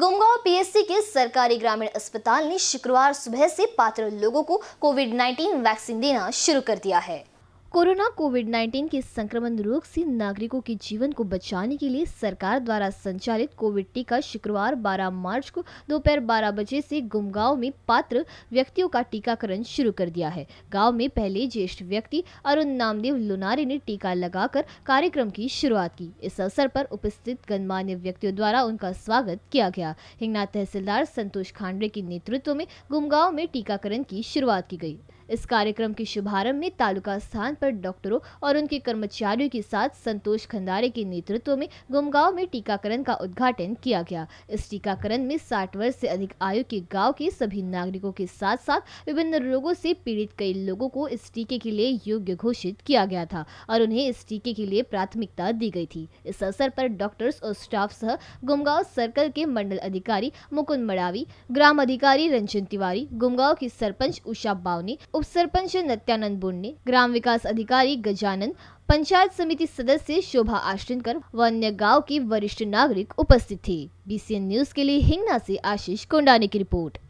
Gumgaon PSC के सरकारी ग्रामीण अस्पताल ने शुक्रवार सुबह से पात्र लोगों को कोविड 19 वैक्सीन देना शुरू कर दिया है कोरोना कोविड 19 के संक्रमण रोग से नागरिकों के जीवन को बचाने के लिए सरकार द्वारा संचालित कोविड टीका शुक्रवार 12 मार्च को दोपहर 12 बजे से गुमगांव में पात्र व्यक्तियों का टीकाकरण शुरू कर दिया है गांव में पहले ज्येष्ठ व्यक्ति अरुण नामदेव लुनारे ने टीका लगाकर कार्यक्रम की शुरुआत की इस अवसर पर उपस्थित गणमान्य व्यक्तियों द्वारा उनका स्वागत किया गया हिंगना तहसीलदार संतोष खांडे के नेतृत्व में गुमगांव में टीकाकरण की शुरुआत की गयी इस कार्यक्रम के शुभारंभ में तालुका स्थान पर डॉक्टरों और उनके कर्मचारियों के साथ संतोष खंडारे के नेतृत्व में गुमगांव में टीकाकरण का उद्घाटन किया गया इस टीकाकरण में साठ वर्ष से अधिक आयु के गाँव के सभी नागरिकों के साथ साथ विभिन्न रोगों से पीड़ित कई लोगों को इस टीके के लिए योग्य घोषित किया गया था और उन्हें इस टीके के लिए प्राथमिकता दी गई थी इस अवसर पर डॉक्टर्स और स्टाफ सह गुमगांव सर्कल के मंडल अधिकारी मुकुंद मड़ावी ग्राम अधिकारी रंजन तिवारी गुमगांव की सरपंच उषा बावनी उप सरपंच नत्यानंद बोंडे ग्राम विकास अधिकारी गजानंद पंचायत समिति सदस्य शोभा आश्रिनकर व अन्य गाँव के वरिष्ठ नागरिक उपस्थित थे बी न्यूज के लिए हिंगना से आशीष कोंडाने की रिपोर्ट